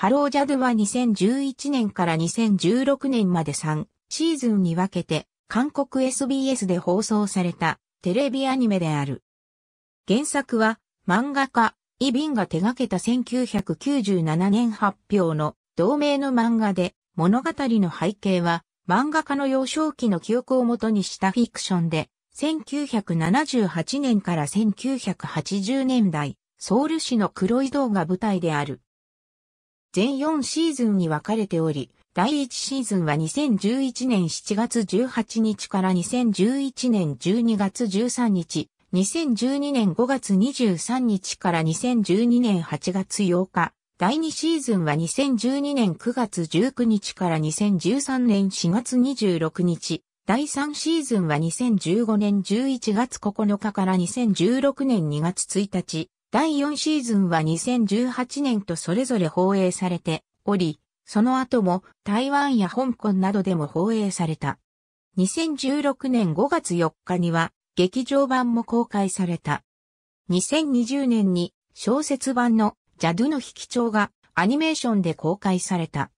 ハロージャドゥは2011年から2016年まで3シーズンに分けて韓国 SBS で放送されたテレビアニメである。原作は漫画家イ・ビンが手掛けた1997年発表の同名の漫画で物語の背景は漫画家の幼少期の記憶をもとにしたフィクションで1978年から1980年代ソウル市の黒い動画舞台である。全4シーズンに分かれており、第1シーズンは2011年7月18日から2011年12月13日、2012年5月23日から2012年8月8日、第2シーズンは2012年9月19日から2013年4月26日、第3シーズンは2015年11月9日から2016年2月1日、第4シーズンは2018年とそれぞれ放映されており、その後も台湾や香港などでも放映された。2016年5月4日には劇場版も公開された。2020年に小説版のジャドゥの引き帳がアニメーションで公開された。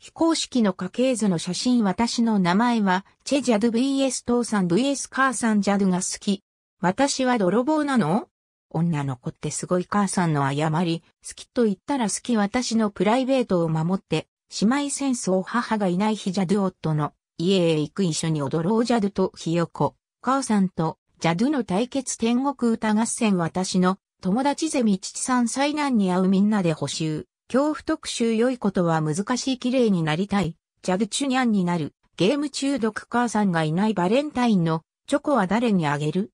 非公式の家系図の写真私の名前はチェジャド VS 父さん VS 母さんジャドが好き。私は泥棒なの女の子ってすごい母さんの誤り、好きと言ったら好き私のプライベートを守って、姉妹戦争母がいない日ジャド夫の家へ行く一緒に踊ろうジャドとひよこ、母さんとジャドの対決天国歌合戦私の友達ゼミ父さん災難に遭うみんなで補修、恐怖特集良いことは難しい綺麗になりたい、ジャドチュニャンになる、ゲーム中毒母さんがいないバレンタインのチョコは誰にあげる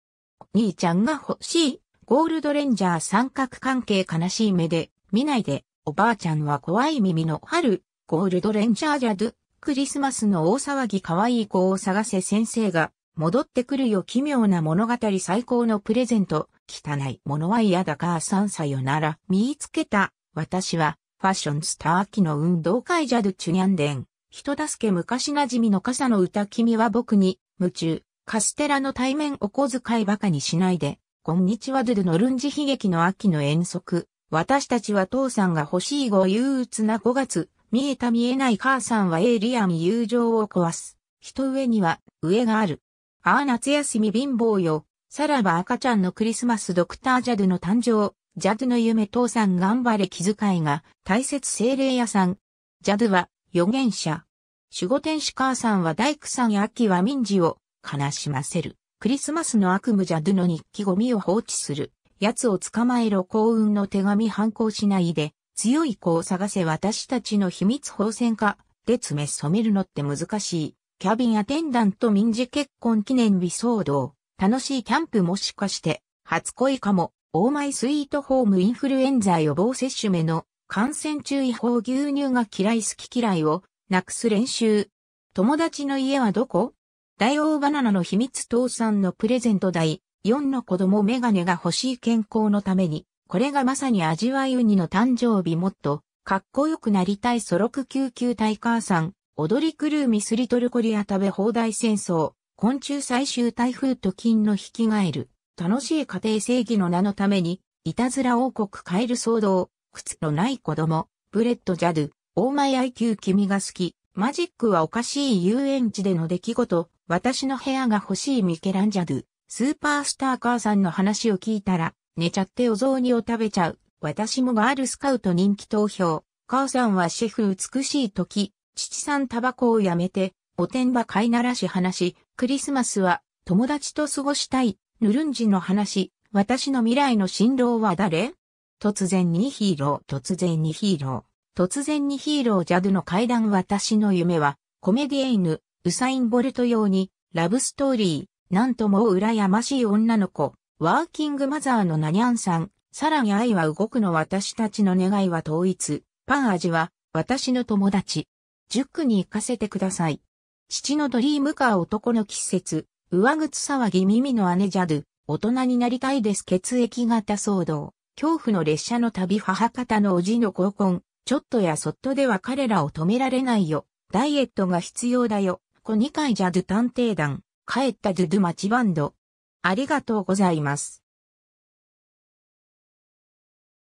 兄ちゃんが欲しい。ゴールドレンジャー三角関係悲しい目で、見ないで、おばあちゃんは怖い耳の春、ゴールドレンジャージャド、クリスマスの大騒ぎ可愛い子を探せ先生が、戻ってくるよ奇妙な物語最高のプレゼント、汚いものは嫌だ母さんさよなら、見つけた、私は、ファッションスター機の運動会ジャドチュニャンデン。人助け昔馴染みの傘の歌君は僕に、夢中。カステラの対面お小遣い馬鹿にしないで、こんにちはドゥのルンジ悲劇の秋の遠足。私たちは父さんが欲しいご憂鬱な5月、見えた見えない母さんはエイリアン友情を壊す。人上には、上がある。ああ夏休み貧乏よ。さらば赤ちゃんのクリスマスドクタージャドゥの誕生。ジャドゥの夢父さん頑張れ気遣いが、大切精霊屋さん。ジャドゥは、預言者。守護天使母さんは大工さん秋は民事を悲しませる。クリスマスの悪夢じゃドゥの日記ゴミを放置する。奴を捕まえろ幸運の手紙反抗しないで。強い子を探せ私たちの秘密放線化。で爪染めるのって難しい。キャビンアテンダント民事結婚記念日騒動。楽しいキャンプもしかして、初恋かも。オーマイスイートホームインフルエンザ予防接種目の感染注意報牛乳が嫌い好き嫌いをなくす練習。友達の家はどこ大王バナナの秘密倒産のプレゼント代4の子供メガネが欲しい健康のために、これがまさに味わいウニの誕生日もっと、かっこよくなりたいソロク救急隊母さん、踊り狂うミスリトルコリア食べ放題戦争、昆虫最終台風と金の引き換える、楽しい家庭正義の名のために、いたずら王国カエル騒動、靴のない子供、ブレッドジャド、オーマイ IQ 君が好き、マジックはおかしい遊園地での出来事、私の部屋が欲しいミケランジャド、スーパースター母さんの話を聞いたら、寝ちゃってお雑煮を食べちゃう、私もガールスカウト人気投票、母さんはシェフ美しい時、父さんタバコをやめて、おてんば飼いならし話、クリスマスは友達と過ごしたい、ヌルンジの話、私の未来の新郎は誰突然にヒーロー、突然にヒーロー、突然にヒーロージャドの階段私の夢は、コメディエイヌ、ウサイン・ボルト用に、ラブストーリー、なんとも羨ましい女の子、ワーキングマザーのナニャンさん、さらに愛は動くの私たちの願いは統一、パン味は、私の友達。塾に行かせてください。父のドリームカー男の季節、上靴騒ぎ耳の姉ジャド、大人になりたいです血液型騒動。恐怖の列車の旅母方のおじの合コン、ちょっとやそっとでは彼らを止められないよ。ダイエットが必要だよ。子2回ゃドゥ探偵団、帰ったドゥドゥマチバンド。ありがとうございます。